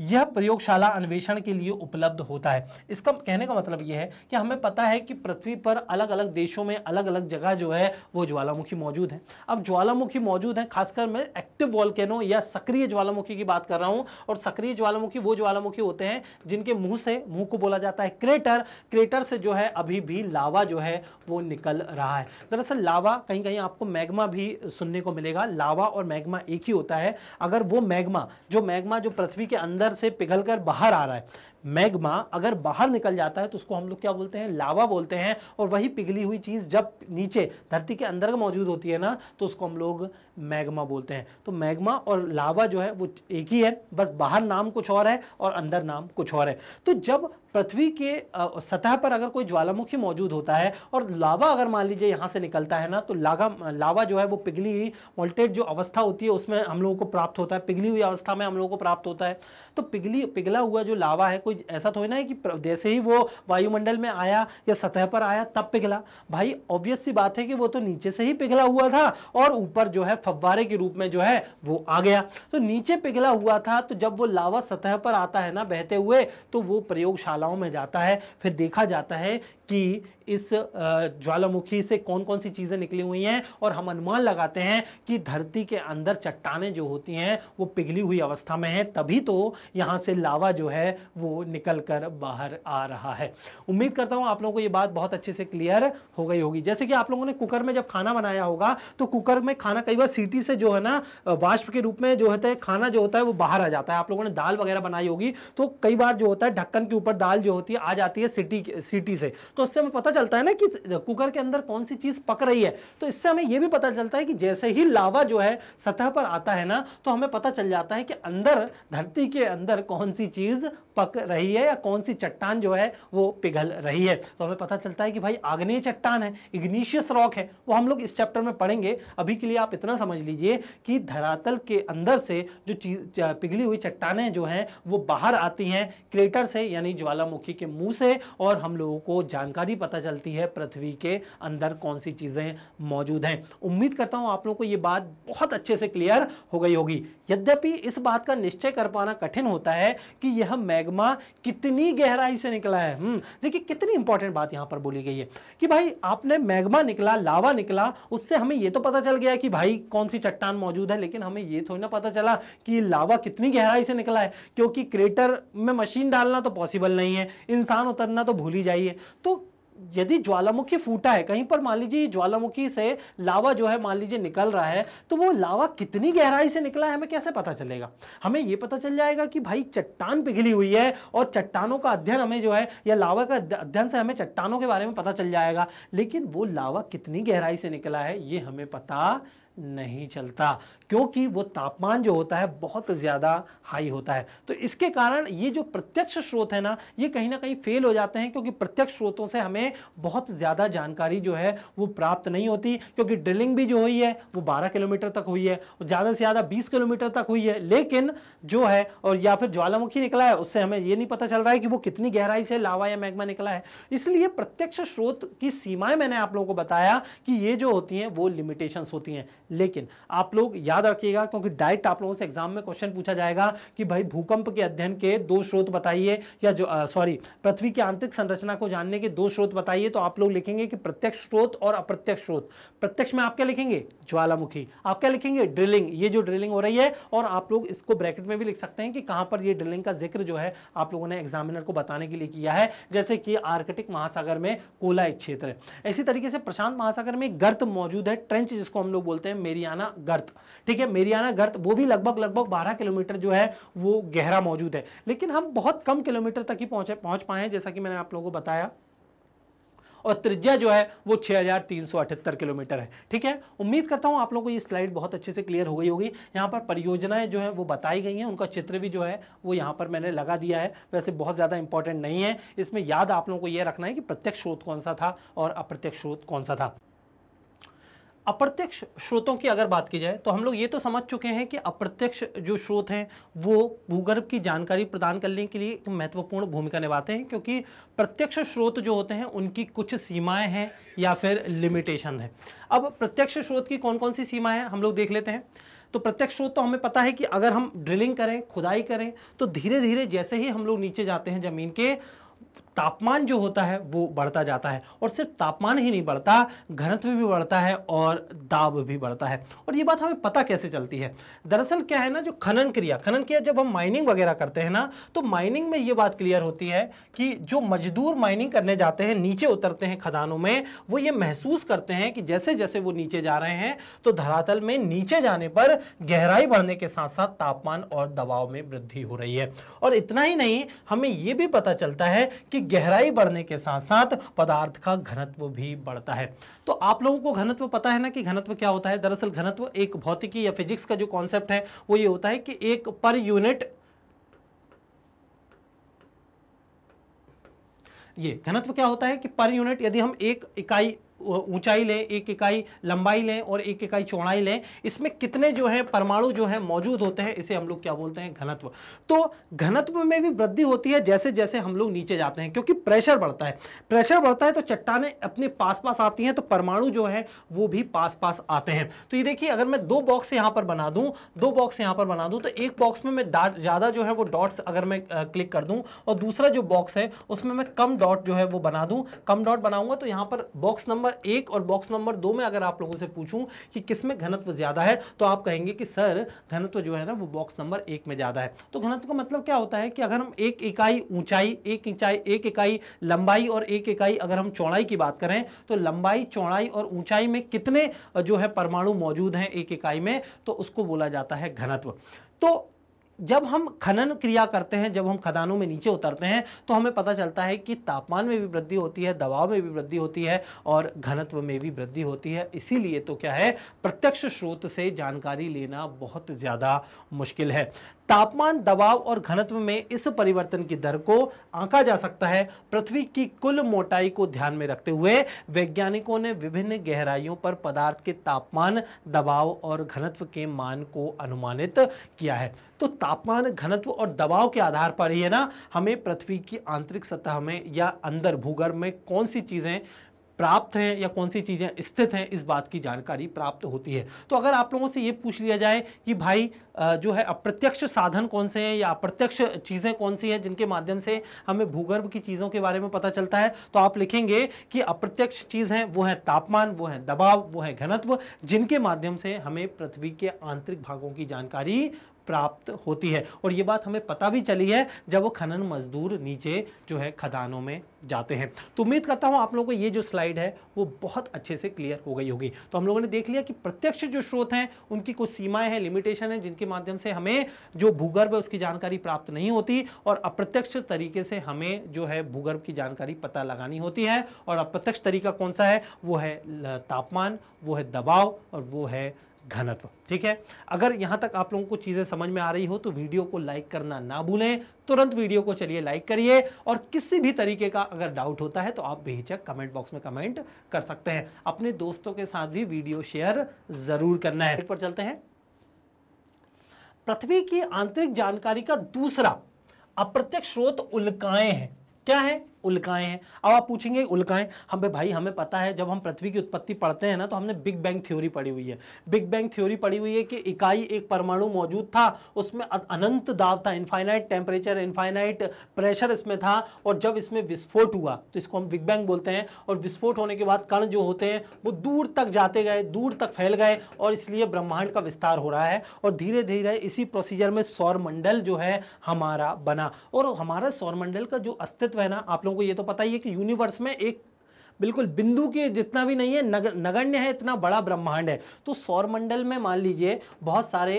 यह प्रयोगशाला अन्वेषण के लिए उपलब्ध होता है इसका कहने का मतलब यह है कि हमें पता है कि पृथ्वी पर अलग अलग देशों में अलग अलग जगह जो है वो ज्वालामुखी मौजूद है अब ज्वालामुखी मौजूद है खासकर मैं एक्टिव वॉल्केनो या सक्रिय ज्वालामुखी की बात कर रहा हूँ और सक्रिय ज्वालामुखी वो ज्वालामुखी होते हैं जिनके मुंह से मुंह को बोला जाता है क्रेटर क्रेटर से जो है अभी भी लावा जो है वो निकल रहा है दरअसल लावा कहीं कहीं आपको मैग्मा भी सुनने को मिलेगा लावा और मैग्मा एक ही होता है अगर वो मैग्मा जो मैग्मा जो पृथ्वी के अंदर अंदर से पिघल कर बाहर आ रहा है मैग्मा अगर बाहर निकल जाता है तो उसको हम लोग क्या बोलते हैं लावा बोलते हैं और वही पिघली हुई चीज़ जब नीचे धरती के अंदर मौजूद होती है ना तो उसको हम लोग मैग्मा बोलते हैं तो मैग्मा और लावा जो है वो एक ही है बस बाहर नाम कुछ और है और अंदर नाम कुछ और है तो जब पृथ्वी के सतह पर अगर कोई ज्वालामुखी मौजूद होता है और लावा अगर मान लीजिए यहाँ से निकलता है ना तो लागा लावा जो है वो पिघली हुई वोल्टेज जो अवस्था होती है उसमें हम लोगों को प्राप्त होता है पिघली हुई अवस्था में हम लोगों को प्राप्त होता है तो पिघली पिघला हुआ जो लावा है कोई ऐसा थोड़ी ना है कि जैसे ही वो वायुमंडल में आया या सतह पर आया तब पिघला भाई ऑब्वियस सी बात है कि वो तो नीचे से ही पिघला हुआ था और ऊपर जो है फव्वारे के रूप में जो है वो आ गया तो नीचे पिघला हुआ था तो जब वो लावा सतह पर आता है ना बहते हुए तो वो प्रयोगशालाओं में जाता है फिर देखा जाता है कि इस ज्वालामुखी से कौन कौन सी चीज़ें निकली हुई हैं और हम अनुमान लगाते हैं कि धरती के अंदर चट्टानें जो होती हैं वो पिघली हुई अवस्था में हैं तभी तो यहाँ से लावा जो है वो निकल कर बाहर आ रहा है उम्मीद करता हूँ आप लोगों को ये बात बहुत अच्छे से क्लियर हो गई होगी जैसे कि आप लोगों ने कुकर में जब खाना बनाया होगा तो कुकर में खाना कई बार सीटी से जो है ना वाष्प के रूप में जो होता है खाना जो होता है वो बाहर आ जाता है आप लोगों ने दाल वगैरह बनाई होगी तो कई बार जो होता है ढक्कन के ऊपर दाल जो होती है आ जाती है सिटी सिटी से तो इससे हमें पता चलता है ना कि कुकर के अंदर कौन सी चीज़ पक रही है तो इससे हमें यह भी पता चलता है कि जैसे ही लावा जो है सतह पर आता है ना तो हमें पता चल जाता है कि अंदर धरती के अंदर कौन सी चीज़ पक रही है या कौन सी चट्टान जो है वो पिघल रही है तो हमें पता चलता है कि भाई आग्नेय चट्टान है इग्निशियस रॉक है वो हम लोग इस चैप्टर में पढ़ेंगे अभी के लिए आप इतना समझ लीजिए कि धरातल के अंदर से जो चीज पिघली हुई चट्टाने जो हैं वो बाहर आती हैं क्रेटर से यानी ज्वालामुखी के मुंह से और हम लोगों को जानकारी पता चलती है पृथ्वी के अंदर कौन सी चीज़ें मौजूद हैं उम्मीद करता हूँ आप लोगों को ये बात बहुत अच्छे से क्लियर हो गई होगी यद्यपि इस बात का निश्चय कर पाना कठिन होता है कि यह मैग मैग्मा कितनी गहराई से निकला है हम्म, देखिए कितनी इंपॉर्टेंट बात यहां पर बोली गई है कि भाई आपने मैग्मा निकला लावा निकला उससे हमें यह तो पता चल गया कि भाई कौन सी चट्टान मौजूद है लेकिन हमें यह थोड़ी ना पता चला कि लावा कितनी गहराई से निकला है क्योंकि क्रेटर में मशीन डालना तो पॉसिबल नहीं है इंसान उतरना तो भूल ही जाइए तो यदि ज्वालामुखी फूटा है कहीं पर मान लीजिए ज्वालामुखी से लावा जो है मान लीजिए निकल रहा है तो वो लावा कितनी गहराई से निकला है हमें कैसे पता चलेगा हमें ये पता चल जाएगा कि भाई चट्टान पिघली हुई है और चट्टानों का अध्ययन हमें जो है या लावा का अध्ययन से हमें चट्टानों के बारे में पता चल जाएगा लेकिन वो लावा कितनी गहराई से निकला है ये हमें पता नहीं चलता क्योंकि वो तापमान जो होता है बहुत ज़्यादा हाई होता है तो इसके कारण ये जो प्रत्यक्ष स्रोत है ना ये कहीं ना कहीं फेल हो जाते हैं क्योंकि प्रत्यक्ष स्रोतों से हमें बहुत ज़्यादा जानकारी जो है वो प्राप्त नहीं होती क्योंकि ड्रिलिंग भी जो हुई है वो 12 किलोमीटर तक हुई है और ज़्यादा से ज़्यादा 20 किलोमीटर तक हुई है लेकिन जो है और या फिर ज्वालामुखी निकला है उससे हमें ये नहीं पता चल रहा है कि वो कितनी गहराई से लावा या मैगमा निकला है इसलिए प्रत्यक्ष स्रोत की सीमाएं मैंने आप लोगों को बताया कि ये जो होती हैं वो लिमिटेशंस होती हैं लेकिन आप लोग याद रखिएगा क्योंकि डायरेक्ट आप लोगों से एग्जाम में क्वेश्चन पूछा जाएगा कि भाई भूकंप के अध्ययन के दो स्रोत बताइए या जो सॉरी पृथ्वी की आंतरिक संरचना को जानने के दो स्रोत बताइए तो आप लोग लिखेंगे कि प्रत्यक्ष स्रोत और अप्रत्यक्ष स्रोत प्रत्यक्ष में आप क्या लिखेंगे ज्वालामुखी आप क्या लिखेंगे ड्रिलिंग ये जो ड्रिलिंग हो रही है और आप लोग इसको ब्रैकेट में भी लिख सकते हैं कि कहां पर यह ड्रिलिंग का जिक्र जो है आप लोगों ने एग्जामिनर को बताने के लिए किया है जैसे कि आर्कटिक महासागर में कोला एक क्षेत्र इसी तरीके से प्रशांत महासागर में गर्त मौजूद है ट्रेंच जिसको हम लोग बोलते हैं मेरियाना गर्त ठीक है मेरियाना गर्त वो भी लगभग लगभग 12 किलोमीटर जो है वो गहरा मौजूद है लेकिन हम बहुत कम किलोमीटर तक ही पहुंचे पहुंच पाए हैं जैसा कि मैंने आप लोगों को बताया और त्रिज्या जो है वो 6,378 किलोमीटर है ठीक है उम्मीद करता हूँ आप लोगों को ये स्लाइड बहुत अच्छे से क्लियर हो गई होगी यहाँ पर परियोजनाएं जो है वो बताई गई हैं उनका चित्र भी जो है वो यहाँ पर मैंने लगा दिया है वैसे बहुत ज़्यादा इंपॉर्टेंट नहीं है इसमें याद आप लोगों को ये रखना है कि प्रत्यक्ष स्रोत कौन सा था और अप्रत्यक्ष स्रोत कौन सा था अप्रत्यक्ष स्रोतों की अगर बात की जाए तो हम लोग ये तो समझ चुके हैं कि अप्रत्यक्ष जो स्रोत हैं वो भूगर्भ की जानकारी प्रदान करने के लिए एक महत्वपूर्ण भूमिका निभाते हैं क्योंकि प्रत्यक्ष स्रोत जो होते हैं उनकी कुछ सीमाएं हैं या फिर लिमिटेशन है अब प्रत्यक्ष स्रोत की कौन कौन सी सीमाएँ हैं हम लोग देख लेते हैं तो प्रत्यक्ष स्रोत तो हमें पता है कि अगर हम ड्रिलिंग करें खुदाई करें तो धीरे धीरे जैसे ही हम लोग नीचे जाते हैं ज़मीन के तापमान जो होता है वो बढ़ता जाता है और सिर्फ तापमान ही नहीं बढ़ता घनत्व भी बढ़ता है और दाब भी बढ़ता है और ये बात हमें पता कैसे चलती है दरअसल क्या है ना जो खनन क्रिया खनन क्रिया जब हम माइनिंग वगैरह करते हैं ना तो माइनिंग में ये बात क्लियर होती है कि जो मजदूर माइनिंग करने जाते हैं नीचे उतरते हैं खदानों में वो ये महसूस करते हैं कि जैसे जैसे वो नीचे जा रहे हैं तो धरातल में नीचे जाने पर गहराई बढ़ने के साथ साथ तापमान और दबाव में वृद्धि हो रही है और इतना ही नहीं हमें ये भी पता चलता है कि गहराई बढ़ने के साथ साथ पदार्थ का घनत्व भी बढ़ता है तो आप लोगों को घनत्व पता है ना कि घनत्व क्या होता है दरअसल घनत्व एक भौतिकी या फिजिक्स का जो कॉन्सेप्ट है वो ये होता है कि एक पर यूनिट ये घनत्व क्या होता है कि पर यूनिट यदि हम एक इकाई ऊंचाई लें एक इकाई लंबाई लें और एक इकाई चौड़ाई लें इसमें कितने जो है परमाणु जो है मौजूद होते हैं इसे हम लोग क्या बोलते हैं घनत्व तो घनत्व में भी वृद्धि होती है जैसे जैसे हम लोग नीचे जाते हैं क्योंकि प्रेशर बढ़ता है प्रेशर बढ़ता है तो चट्टाने अपने पास पास आती हैं तो परमाणु जो है वो भी पास पास आते हैं तो ये देखिए अगर मैं दो बॉक्स यहाँ पर बना दूँ दो बॉक्स यहाँ पर बना दूँ तो एक बॉक्स में मैं ज़्यादा जो है वो डॉट्स अगर मैं क्लिक कर दूँ और दूसरा जो बॉक्स है उसमें मैं कम डॉट जो है वो बना दूँ कम डॉट बनाऊँगा तो यहाँ पर बॉक्स नंबर नंबर एक और बॉक्स नंबर दो में अगर आप लोगों से पूछूं कि किसमें घनत्व ज़्यादा है तो आप कहेंगे कि सर घनत्व जो है ना वो बॉक्स नंबर एक में ज़्यादा है तो घनत्व का मतलब क्या होता है कि अगर हम एक इकाई ऊंचाई एक इंचाई एक इकाई लंबाई और एक इकाई अगर हम चौड़ाई की बात करें तो लंबाई चौड़ाई और ऊंचाई में कितने जो है परमाणु मौजूद हैं एक इकाई में तो उसको बोला जाता है घनत्व तो जब हम खनन क्रिया करते हैं जब हम खदानों में नीचे उतरते हैं तो हमें पता चलता है कि तापमान में भी वृद्धि होती है दबाव में भी वृद्धि होती है और घनत्व में भी वृद्धि होती है इसीलिए तो क्या है प्रत्यक्ष स्रोत से जानकारी लेना बहुत ज़्यादा मुश्किल है तापमान दबाव और घनत्व में इस परिवर्तन की दर को आंका जा सकता है पृथ्वी की कुल मोटाई को ध्यान में रखते हुए वैज्ञानिकों ने विभिन्न गहराइयों पर पदार्थ के तापमान दबाव और घनत्व के मान को अनुमानित किया है तो तापमान घनत्व और दबाव के आधार पर ही है ना हमें पृथ्वी की आंतरिक सतह में या अंदर भूगर्भ में कौन सी चीज़ें प्राप्त हैं या कौन सी चीज़ें स्थित हैं इस बात की जानकारी प्राप्त होती है तो अगर आप लोगों से ये पूछ लिया जाए कि भाई जो है अप्रत्यक्ष साधन कौन से हैं या अप्रत्यक्ष चीज़ें कौन सी हैं जिनके माध्यम से हमें भूगर्भ की चीज़ों के बारे में पता चलता है तो आप लिखेंगे कि अप्रत्यक्ष चीज़ हैं वो है तापमान वो है दबाव वो है घनत्व जिनके माध्यम से हमें पृथ्वी के आंतरिक भागों की जानकारी प्राप्त होती है और ये बात हमें पता भी चली है जब वो खनन मजदूर नीचे जो है खदानों में जाते हैं तो उम्मीद करता हूँ आप लोगों को ये जो स्लाइड है वो बहुत अच्छे से क्लियर हो गई होगी तो हम लोगों ने देख लिया कि प्रत्यक्ष जो स्रोत हैं उनकी कुछ सीमाएं हैं लिमिटेशन है जिनके माध्यम से हमें जो भूगर्भ है उसकी जानकारी प्राप्त नहीं होती और अप्रत्यक्ष तरीके से हमें जो है भूगर्भ की जानकारी पता लगानी होती है और अप्रत्यक्ष तरीका कौन सा है वो है तापमान वो है दबाव और वो है घनत्व ठीक है अगर यहां तक आप लोगों को चीज़ें समझ में आ रही हो तो वीडियो को लाइक करना ना भूलें तुरंत वीडियो को चलिए लाइक करिए और किसी भी तरीके का अगर डाउट होता है तो आप बेहिचक कमेंट बॉक्स में कमेंट कर सकते हैं अपने दोस्तों के साथ भी वीडियो शेयर ज़रूर करना है पर चलते हैं पृथ्वी की आंतरिक जानकारी का दूसरा अप्रत्यक्ष स्रोत उल्काएं हैं क्या है उल्काएं हैं अब आप पूछेंगे उल्काएं हम भे भाई हमें पता है जब हम पृथ्वी की उत्पत्ति पढ़ते हैं ना तो हमने बिग बैंग थ्योरी पढ़ी हुई है बिग बैंग थ्योरी पढ़ी हुई है कि इकाई एक परमाणु मौजूद था उसमें अनंत दाव था इनफाइनाइट टेम्परेचर इनफाइनाइट प्रेशर इसमें था और जब इसमें विस्फोट हुआ तो इसको हम बिग बैंग बोलते हैं और विस्फोट होने के बाद कण जो होते हैं वो दूर तक जाते गए दूर तक फैल गए और इसलिए ब्रह्मांड का विस्तार हो रहा है और धीरे धीरे इसी प्रोसीजर में सौरमंडल जो है हमारा बना और हमारा सौरमंडल का जो अस्तित्व है ना आप लोगों को ये तो पता ही है कि यूनिवर्स में एक बिल्कुल बिंदु के जितना भी नहीं है नग, नगण्य है इतना बड़ा ब्रह्मांड है तो सौरमंडल में मान लीजिए बहुत सारे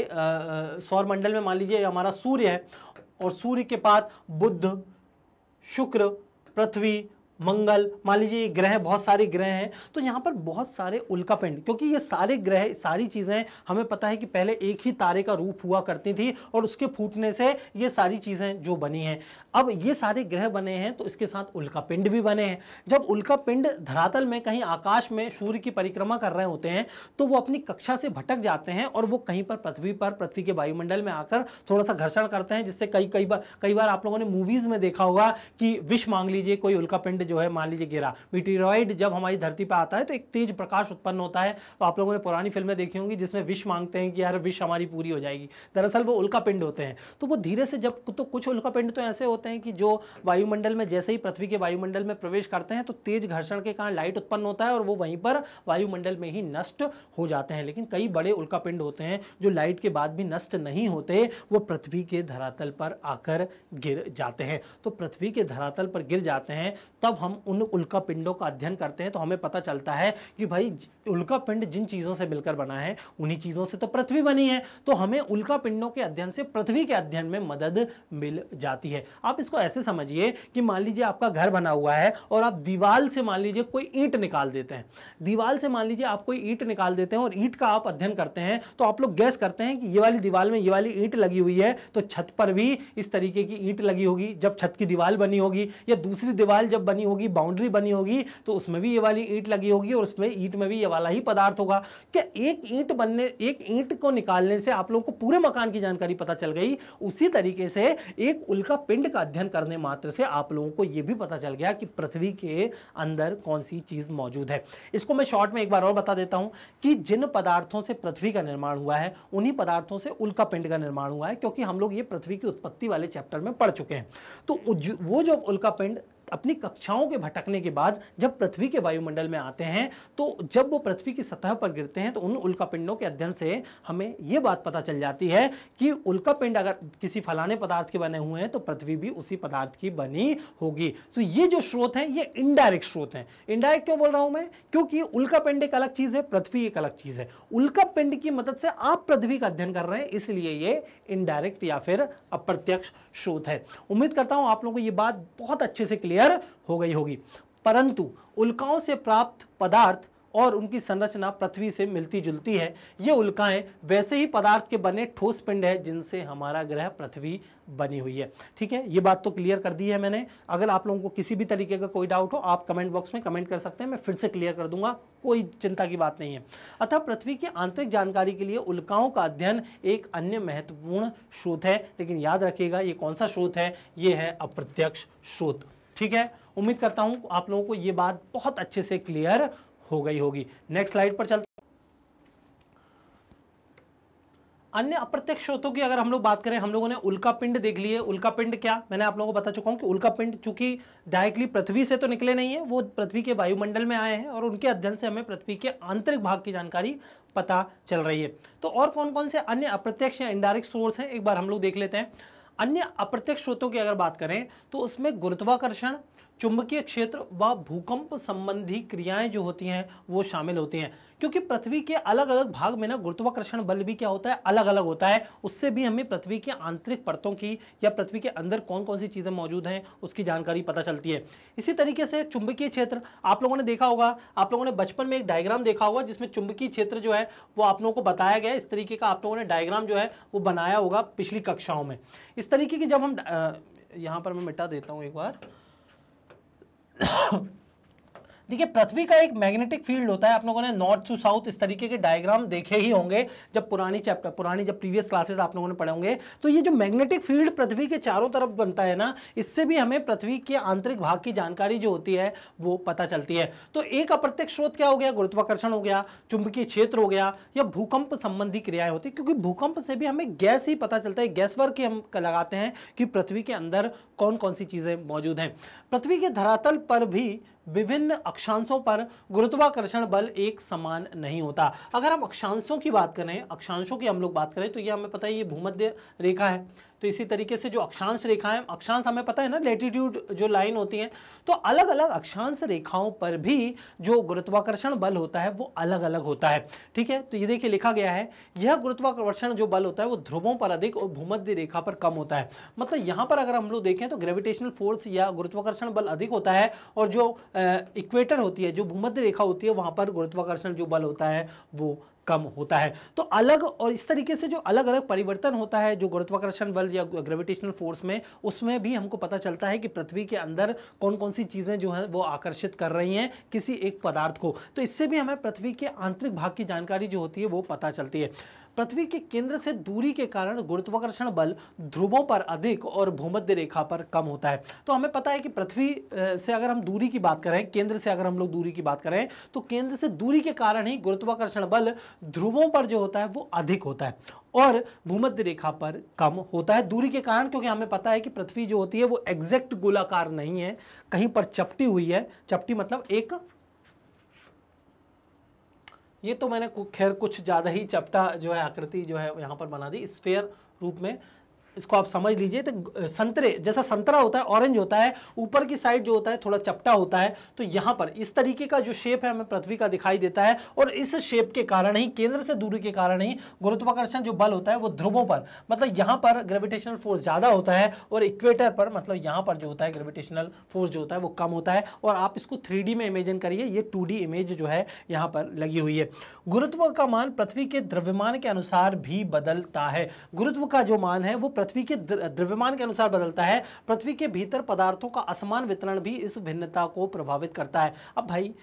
सौरमंडल में मान लीजिए हमारा सूर्य है और सूर्य के पास बुद्ध शुक्र पृथ्वी मंगल मान लीजिए ग्रह बहुत सारे ग्रह हैं तो यहाँ पर बहुत सारे उल्कापिंड क्योंकि ये सारे ग्रह सारी चीज़ें हमें पता है कि पहले एक ही तारे का रूप हुआ करती थी और उसके फूटने से ये सारी चीज़ें जो बनी हैं अब ये सारे ग्रह बने हैं तो इसके साथ उल्कापिंड भी बने हैं जब उल्कापिंड धरातल में कहीं आकाश में सूर्य की परिक्रमा कर रहे होते हैं तो वो अपनी कक्षा से भटक जाते हैं और वो कहीं पर पृथ्वी पर पृथ्वी के वायुमंडल में आकर थोड़ा सा घर्षण करते हैं जिससे कई कई बार कई बार आप लोगों ने मूवीज़ में देखा होगा कि विश मांग लीजिए कोई उल्कापिंड जो है मान लीजिए गिरा मिटीरॉइड जब हमारी धरती पर आता है तो एक तेज प्रकाश उत्पन्न होता है तो आप लोगों ने पुरानी फिल्में देखी होंगी जिसमें विश मांगते हैं कि यार विश हमारी पूरी हो जाएगी दरअसल वो उल्का पिंड होते हैं तो वो धीरे से जब तो कुछ उल्का पिंड तो ऐसे होते हैं कि जो वायुमंडल में जैसे ही पृथ्वी के वायुमंडल में प्रवेश करते हैं तो तेज घर्षण के कारण लाइट उत्पन्न होता है और वो वहीं पर वायुमंडल में ही नष्ट हो जाते हैं लेकिन कई बड़े उल्का पिंड होते हैं जो लाइट के बाद भी नष्ट नहीं होते वो पृथ्वी के धरातल पर आकर गिर जाते हैं तो पृथ्वी के धरातल पर गिर जाते हैं तब हम उन उल्का पिंडों का अध्ययन करते हैं तो हमें पता चलता है कि भाई उल्का पिंड जिन चीज़ों से मिलकर बना है उन्हीं चीज़ों से तो पृथ्वी बनी है तो हमें उल्का पिंडों के अध्ययन से पृथ्वी के अध्ययन में मदद मिल जाती है आप इसको ऐसे समझिए कि मान लीजिए आपका घर बना हुआ है और आप दीवाल से मान लीजिए कोई ईंट निकाल देते हैं दीवाल से मान लीजिए आप कोई ईंट निकाल देते हैं और ईंट का आप अध्ययन करते हैं तो आप लोग गैस करते हैं कि ये वाली दीवाल में ये वाली ईंट लगी हुई है तो छत पर भी इस तरीके की ईंट लगी होगी जब छत की दीवाल बनी होगी या दूसरी दीवार जब बनी होगी बाउंड्री बनी होगी तो उसमें भी ये वाली ईंट लगी होगी और उसमें ईंट में भी ये वाला ही पदार्थ होगा क्या एक ईंट बनने एक ईंट को निकालने से आप लोगों को पूरे मकान की जानकारी पता चल गई उसी तरीके से एक उल्का पिंड का अध्ययन करने मात्र से आप लोगों को यह भी पता चल गया कि पृथ्वी के अंदर कौन सी चीज़ मौजूद है इसको मैं शॉर्ट में एक बार और बता देता हूं कि जिन पदार्थों से पृथ्वी का निर्माण हुआ है उन्हीं पदार्थों से उल्का पिंड का निर्माण हुआ है क्योंकि हम लोग ये पृथ्वी की उत्पत्ति वाले चैप्टर में पढ़ चुके हैं तो वो जो उल्का पिंड अपनी कक्षाओं के भटकने के बाद जब पृथ्वी के वायुमंडल में आते हैं तो जब वो पृथ्वी की सतह पर गिरते हैं तो उन उल्कापिंडों के अध्ययन से हमें ये बात पता चल जाती है कि उल्कापिंड अगर किसी फलाने पदार्थ के बने हुए हैं तो पृथ्वी भी उसी पदार्थ की बनी होगी तो ये जो स्रोत हैं ये इनडायरेक्ट स्रोत हैं इनडायरेक्ट क्यों बोल रहा हूं मैं क्योंकि उल्कापिंड एक अलग चीज़ है पृथ्वी एक अलग चीज़ है उल्कापिंड की मदद से आप पृथ्वी का अध्ययन कर रहे हैं इसलिए ये इनडायरेक्ट या फिर अप्रत्यक्ष स्रोत है उम्मीद करता हूं आप लोगों को ये बात बहुत अच्छे से क्लियर क्लियर हो गई होगी परंतु उल्काओं से प्राप्त पदार्थ और उनकी संरचना पृथ्वी से मिलती जुलती है ये उल्काएं वैसे ही पदार्थ के बने ठोस पिंड है जिनसे हमारा ग्रह पृथ्वी बनी हुई है ठीक है ये बात तो क्लियर कर दी है मैंने अगर आप लोगों को किसी भी तरीके का कोई डाउट हो आप कमेंट बॉक्स में कमेंट कर सकते हैं मैं फिर से क्लियर कर दूंगा कोई चिंता की बात नहीं है अतः पृथ्वी की आंतरिक जानकारी के लिए उल्काओं का अध्ययन एक अन्य महत्वपूर्ण स्रोत है लेकिन याद रखिएगा ये कौन सा स्रोत है ये है अप्रत्यक्ष स्रोत ठीक है उम्मीद करता हूं आप लोगों को यह बात बहुत अच्छे से क्लियर हो गई होगी नेक्स्ट स्लाइड पर चलते अन्य अप्रत्यक्ष स्रोतों की अगर हम लोग बात करें हम लोगों ने उल्का पिंड देख लिए उल्का पिंड क्या मैंने आप लोगों को बता चुका हूँ कि उल्का पिंड चूंकि डायरेक्टली पृथ्वी से तो निकले नहीं है वो पृथ्वी के वायुमंडल में आए हैं और उनके अध्ययन से हमें पृथ्वी के आंतरिक भाग की जानकारी पता चल रही है तो और कौन कौन से अन्य अप्रत्यक्ष या इनडायरेक्ट सोर्स हैं एक बार हम लोग देख लेते हैं अन्य अप्रत्यक्ष स्रोतों की अगर बात करें तो उसमें गुरुत्वाकर्षण चुंबकीय क्षेत्र व भूकंप संबंधी क्रियाएं जो होती हैं वो शामिल होती हैं क्योंकि पृथ्वी के अलग अलग भाग में ना गुरुत्वाकर्षण बल भी क्या होता है अलग अलग होता है उससे भी हमें पृथ्वी के आंतरिक परतों की या पृथ्वी के अंदर कौन कौन सी चीज़ें मौजूद हैं उसकी जानकारी पता चलती है इसी तरीके से चुंबकीय क्षेत्र आप लोगों ने देखा होगा आप लोगों ने बचपन में एक डायग्राम देखा होगा जिसमें चुंबकीय क्षेत्र जो है वो आप लोगों को बताया गया इस तरीके का आप लोगों ने डायग्राम जो है वो बनाया होगा पिछली कक्षाओं में इस तरीके की जब हम यहाँ पर मैं मिटा देता हूँ एक बार देखिए पृथ्वी का एक मैग्नेटिक फील्ड होता है आप लोगों ने नॉर्थ टू साउथ इस तरीके के डायग्राम देखे ही होंगे जब पुरानी चैप्टर पुरानी जब प्रीवियस क्लासेस आप लोगों ने पढ़े होंगे तो ये जो मैग्नेटिक फील्ड पृथ्वी के चारों तरफ बनता है ना इससे भी हमें पृथ्वी के आंतरिक भाग की जानकारी जो होती है वो पता चलती है तो एक अप्रत्यक्ष स्रोत क्या हो गया गुरुत्वाकर्षण हो गया चुंबकीय क्षेत्र हो गया या भूकंप संबंधी क्रियाएं होती क्योंकि भूकंप से भी हमें गैस ही पता चलता है गैस वर्क हम लगाते हैं कि पृथ्वी के अंदर कौन कौन सी चीज़ें मौजूद हैं पृथ्वी के धरातल पर भी विभिन्न अक्षांशों पर गुरुत्वाकर्षण बल एक समान नहीं होता अगर हम अक्षांशों की बात करें अक्षांशों की हम लोग बात करें तो ये हमें पता है ये भूमध्य रेखा है तो इसी तरीके से जो अक्षांश रेखाएं अक्षांश हमें पता है ना लेटीट्यूड जो लाइन होती है तो अलग अलग अक्षांश रेखाओं पर भी जो गुरुत्वाकर्षण बल होता है वो अलग अलग होता है ठीक है तो ये देखिए लिखा गया है यह गुरुत्वाकर्षण जो बल होता है वो ध्रुवों पर अधिक और भूमध्य रेखा पर कम होता है मतलब यहाँ पर अगर हम लोग देखें तो ग्रेविटेशनल फोर्स या गुरुत्वाकर्षण बल अधिक होता है और जो इक्वेटर होती है जो भूमध्य रेखा होती है वहाँ पर गुरुत्वाकर्षण जो बल होता है वो कम होता है तो अलग और इस तरीके से जो अलग अलग परिवर्तन होता है जो गुरुत्वाकर्षण बल या ग्रेविटेशनल फोर्स में उसमें भी हमको पता चलता है कि पृथ्वी के अंदर कौन कौन सी चीज़ें जो हैं वो आकर्षित कर रही हैं किसी एक पदार्थ को तो इससे भी हमें पृथ्वी के आंतरिक भाग की जानकारी जो होती है वो पता चलती है पृथ्वी के केंद्र से दूरी के कारण गुरुत्वाकर्षण बल ध्रुवों पर अधिक और भूमध्य रेखा पर कम होता है तो हमें पता है कि पृथ्वी से अगर हम दूरी की बात करें केंद्र से अगर हम लोग दूरी की बात करें तो केंद्र से दूरी के कारण ही गुरुत्वाकर्षण बल ध्रुवों पर जो होता है वो अधिक होता है और भूमध्य रेखा पर कम होता है दूरी के कारण क्योंकि हमें पता है कि पृथ्वी जो होती है वो एग्जैक्ट गोलाकार नहीं है कहीं पर चपटी हुई है चपटी मतलब एक ये तो मैंने खैर कुछ ज़्यादा ही चपटा जो है आकृति जो है यहां पर बना दी स्फेयर रूप में इसको आप समझ लीजिए तो संतरे जैसा संतरा होता है ऑरेंज होता है ऊपर की साइड जो होता है थोड़ा चपटा होता है तो यहाँ पर इस तरीके का जो शेप है हमें पृथ्वी का दिखाई देता है और इस शेप के कारण ही केंद्र से दूरी के कारण ही गुरुत्वाकर्षण जो बल होता है वो ध्रुवों पर मतलब यहाँ पर ग्रेविटेशनल फोर्स ज़्यादा होता है और इक्वेटर पर मतलब यहां पर जो होता है ग्रेविटेशनल फोर्स जो होता है वो कम होता है और आप इसको थ्री में इमेजिन करिए ये टू इमेज जो है यहाँ पर लगी हुई है गुरुत्व का मान पृथ्वी के द्रव्यमान के अनुसार भी बदलता है गुरुत्व का जो मान है वो पृथ्वी के द्रव्यमान के अनुसार बदलता है पृथ्वी के भीतर पदार्थों का असमान वितरण भी इस भिन्नता को प्रभावित करता है अब भाई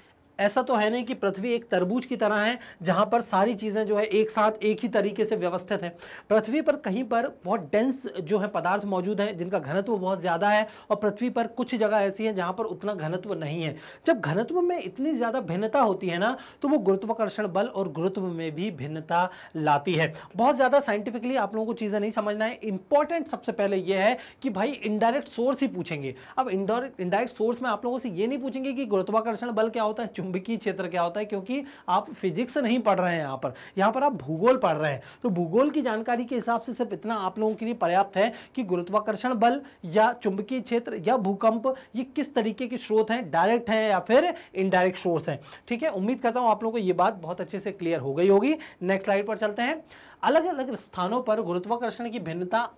ऐसा तो है नहीं कि पृथ्वी एक तरबूज की तरह है जहां पर सारी चीज़ें जो है एक साथ एक ही तरीके से व्यवस्थित है पृथ्वी पर कहीं पर बहुत डेंस जो है पदार्थ मौजूद हैं जिनका घनत्व बहुत ज़्यादा है और पृथ्वी पर कुछ जगह ऐसी हैं जहां पर उतना घनत्व नहीं है जब घनत्व में इतनी ज़्यादा भिन्नता होती है ना तो वो गुरुत्वाकर्षण बल और गुरुत्व में भी भिन्नता लाती है बहुत ज़्यादा साइंटिफिकली आप लोगों को चीज़ें नहीं समझना है इंपॉर्टेंट सबसे पहले यह है कि भाई इनडायरेक्ट सोर्स ही पूछेंगे अब इनडायरेक्ट सोर्स में आप लोगों से ये नहीं पूछेंगे कि गुरुत्वाकर्षण बल क्या होता है चुंबकीय क्षेत्र क्या होता है क्योंकि आप फिजिक्स नहीं पढ़ रहे हैं यहाँ पर यहाँ पर आप भूगोल पढ़ रहे हैं तो भूगोल की जानकारी के हिसाब से सिर्फ इतना आप लोगों के लिए पर्याप्त है कि गुरुत्वाकर्षण बल या चुंबकीय क्षेत्र या भूकंप ये किस तरीके के स्रोत हैं डायरेक्ट हैं या फिर इनडायरेक्ट सोर्स हैं ठीक है उम्मीद करता हूँ आप लोगों को ये बात बहुत अच्छे से क्लियर हो गई होगी नेक्स्ट स्लाइड पर चलते हैं अलग अलग स्थानों पर गुरुत्वाकर्षण की भिन्नता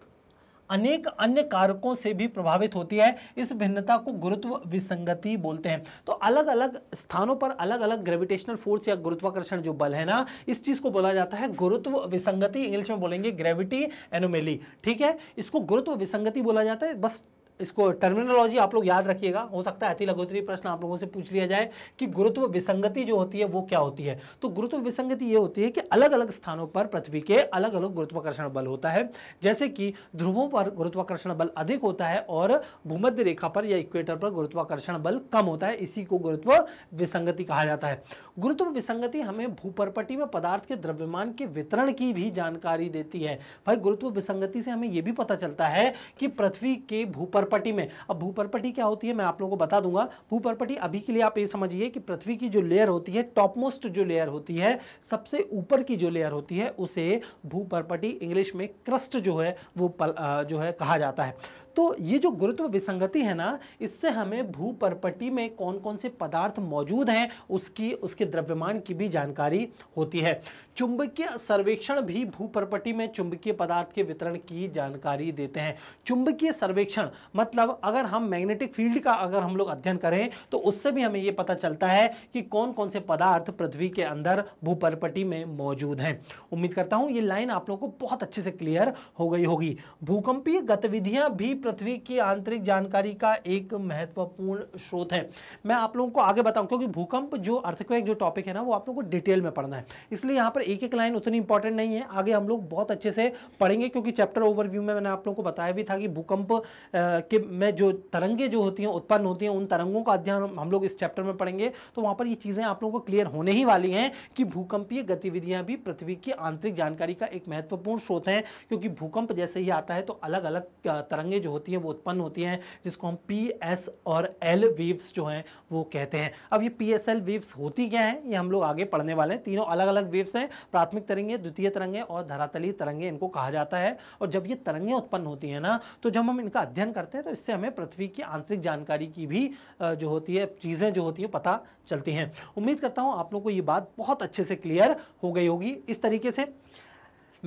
अनेक अन्य कारकों से भी प्रभावित होती है इस भिन्नता को गुरुत्व विसंगति बोलते हैं तो अलग अलग स्थानों पर अलग अलग ग्रेविटेशनल फोर्स या गुरुत्वाकर्षण जो बल है ना इस चीज को बोला जाता है गुरुत्व विसंगति इंग्लिश में बोलेंगे ग्रेविटी एनोमेली ठीक है इसको गुरुत्व विसंगति बोला जाता है बस इसको टर्मिनोलॉजी आप लोग याद रखिएगा हो सकता है अति लघुतरी प्रश्न आप लोगों से पूछ लिया जाए कि गुरुत्व विसंगति जो होती है वो क्या होती है तो गुरुत्व विसंगति ये होती है कि अलग अलग स्थानों पर पृथ्वी के अलग अलग गुरुत्वाकर्षण बल होता है जैसे कि ध्रुवों पर गुरुत्वाकर्षण बल अधिक होता है और भूमध्य रेखा पर या इक्वेटर पर गुरुत्वाकर्षण बल कम होता है इसी को गुरुत्व विसंगति कहा जाता है गुरुत्व विसंगति हमें भूपरपटी में पदार्थ के द्रव्यमान के वितरण की भी जानकारी देती है भाई गुरुत्व विसंगति से हमें यह भी पता चलता है कि पृथ्वी के भूपर भूपरपटी में अब भूपरपटी क्या होती है मैं आप लोगों को बता दूंगा भूपरपटी अभी के लिए आप ये समझिए कि पृथ्वी की जो लेयर होती है टॉप मोस्ट जो लेयर होती है सबसे ऊपर की जो लेयर होती है उसे भूपरपटी इंग्लिश में क्रस्ट जो है वो पल, आ, जो है कहा जाता है तो ये जो गुरुत्व विसंगति है ना इससे हमें भूपरपटी में कौन कौन से पदार्थ मौजूद हैं उसकी उसके द्रव्यमान की भी जानकारी होती है चुंबकीय सर्वेक्षण भी भूपरपटी में चुंबकीय पदार्थ के वितरण की जानकारी देते हैं चुंबकीय सर्वेक्षण मतलब अगर हम मैग्नेटिक फील्ड का अगर हम लोग अध्ययन करें तो उससे भी हमें ये पता चलता है कि कौन कौन से पदार्थ पृथ्वी के अंदर भूपरपटी में मौजूद हैं उम्मीद करता हूँ ये लाइन आप लोगों को बहुत अच्छे से क्लियर हो गई होगी भूकंपीय गतिविधियां भी पृथ्वी की आंतरिक जानकारी का एक महत्वपूर्ण स्रोत है मैं आप लोगों को आगे बताऊँ क्योंकि भूकंप जो अर्थक्वेक जो टॉपिक है ना वो आप लोगों को डिटेल में पढ़ना है इसलिए यहाँ पर एक एक लाइन उतनी इंपॉर्टेंट नहीं है आगे हम लोग बहुत अच्छे से पढ़ेंगे क्योंकि चैप्टर ओवरव्यू में मैंने आप लोगों को बताया भी था कि भूकंप के में जो तरंगे जो होती हैं उत्पन्न होती हैं उन तरंगों का अध्ययन हम लोग इस चैप्टर में पढ़ेंगे तो वहाँ पर ये चीज़ें आप लोगों को क्लियर होने ही वाली हैं कि भूकंपीय गतिविधियाँ भी पृथ्वी की आंतरिक जानकारी का एक महत्वपूर्ण स्रोत है क्योंकि भूकंप जैसे ही आता है तो अलग अलग तरंगे जो होती हैं वो उत्पन्न होती हैं जिसको हम पी एस और एल वेव्स जो हैं वो कहते हैं अब ये पी एस एल वेव्स होती क्या है ये हम लोग आगे पढ़ने वाले हैं तीनों अलग अलग वेव्स हैं प्राथमिक तरंगे द्वितीय तरंगे और धरातलीय तरंगे इनको कहा जाता है और जब ये तरंगे उत्पन्न होती हैं ना तो जब हम इनका अध्ययन करते हैं तो इससे हमें पृथ्वी की आंतरिक जानकारी की भी जो होती है चीज़ें जो होती हैं पता चलती हैं उम्मीद करता हूँ आप लोग को ये बात बहुत अच्छे से क्लियर हो गई होगी इस तरीके से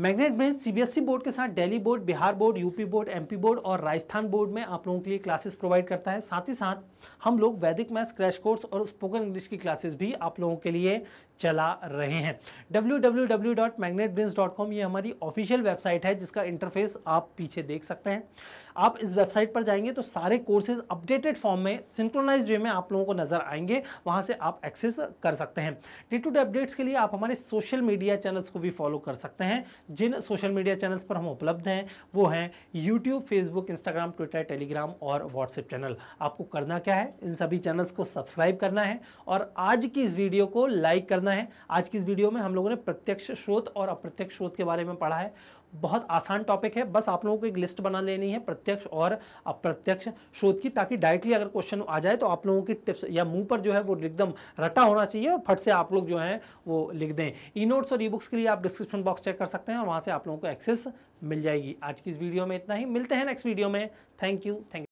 मैग्नेट में सीबीएसई बोर्ड के साथ Delhi board Bihar board UP board MP board और राजस्थान बोर्ड में आप लोगों के लिए क्लासेस प्रोवाइड करता है साथ ही साथ हम लोग वैदिक मैथ्स क्रैश कोर्स और स्पोकन इंग्लिश की क्लासेस भी आप लोगों के लिए चला रहे हैं www.magnetbrains.com ये हमारी ऑफिशियल वेबसाइट है जिसका इंटरफेस आप पीछे देख सकते हैं आप इस वेबसाइट पर जाएंगे तो सारे कोर्सेज अपडेटेड फॉर्म में सिंक्रोनाइज वे में आप लोगों को नजर आएंगे वहां से आप एक्सेस कर सकते हैं डे टू डे अपडेट्स के लिए आप हमारे सोशल मीडिया चैनल्स को भी फॉलो कर सकते हैं जिन सोशल मीडिया चैनल्स पर हम उपलब्ध हैं वो हैं YouTube Facebook Instagram Twitter Telegram और व्हाट्सएप चैनल आपको करना क्या है इन सभी चैनल्स को सब्सक्राइब करना है और आज की इस वीडियो को लाइक करना करना है आज की इस वीडियो में हम लोगों ने प्रत्यक्ष स्रोत और अप्रत्यक्ष स्रोत के बारे में पढ़ा है बहुत आसान टॉपिक है बस आप लोगों को एक लिस्ट बना लेनी है प्रत्यक्ष और अप्रत्यक्ष स्रोत की ताकि डायरेक्टली अगर क्वेश्चन आ जाए तो आप लोगों की टिप्स या मुंह पर जो है वो एकदम रटा होना चाहिए और फट से आप लोग जो है वो लिख दें ई नोट्स और ई बुक्स के लिए आप डिस्क्रिप्शन बॉक्स चेक कर सकते हैं और वहाँ से आप लोगों को एक्सेस मिल जाएगी आज की इस वीडियो में इतना ही मिलते हैं नेक्स्ट वीडियो में थैंक यू थैंक